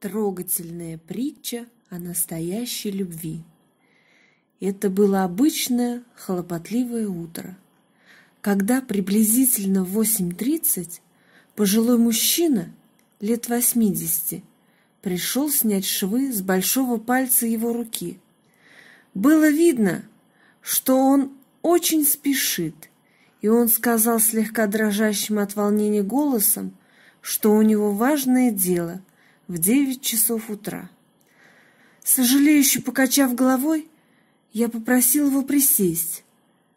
трогательная притча о настоящей любви. Это было обычное хлопотливое утро, когда приблизительно в 8.30 пожилой мужчина лет 80 пришел снять швы с большого пальца его руки. Было видно, что он очень спешит, и он сказал слегка дрожащим от волнения голосом, что у него важное дело, в девять часов утра. Сожалеюще покачав головой, я попросил его присесть,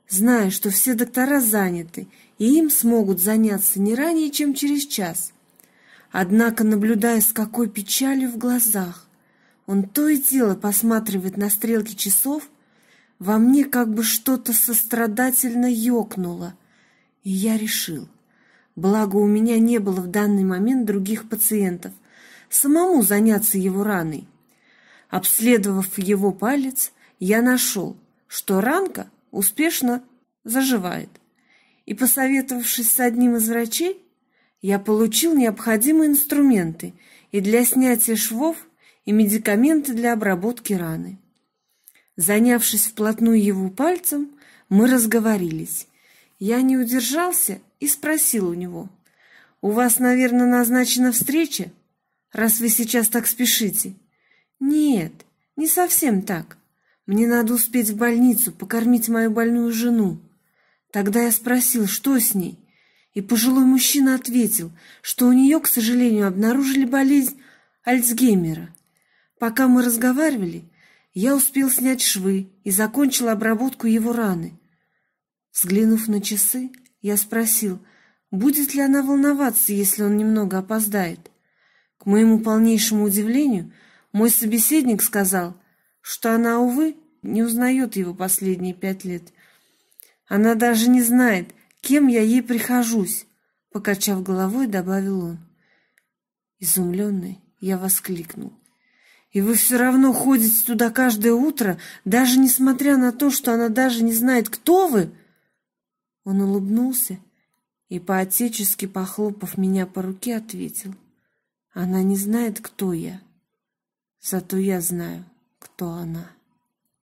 зная, что все доктора заняты, и им смогут заняться не ранее, чем через час. Однако, наблюдая, с какой печалью в глазах, он то и дело посматривает на стрелки часов, во мне как бы что-то сострадательно ёкнуло, и я решил. Благо, у меня не было в данный момент других пациентов, самому заняться его раной. Обследовав его палец, я нашел, что ранка успешно заживает. И посоветовавшись с одним из врачей, я получил необходимые инструменты и для снятия швов, и медикаменты для обработки раны. Занявшись вплотную его пальцем, мы разговорились. Я не удержался и спросил у него. «У вас, наверное, назначена встреча?» раз вы сейчас так спешите. Нет, не совсем так. Мне надо успеть в больницу, покормить мою больную жену. Тогда я спросил, что с ней, и пожилой мужчина ответил, что у нее, к сожалению, обнаружили болезнь Альцгеймера. Пока мы разговаривали, я успел снять швы и закончил обработку его раны. Взглянув на часы, я спросил, будет ли она волноваться, если он немного опоздает. К моему полнейшему удивлению, мой собеседник сказал, что она, увы, не узнает его последние пять лет. Она даже не знает, кем я ей прихожусь, покачав головой, добавил он. Изумленный, я воскликнул. И вы все равно ходите туда каждое утро, даже несмотря на то, что она даже не знает, кто вы? Он улыбнулся и, по-отечески похлопав меня по руке, ответил — она не знает, кто я. Зато я знаю, кто она.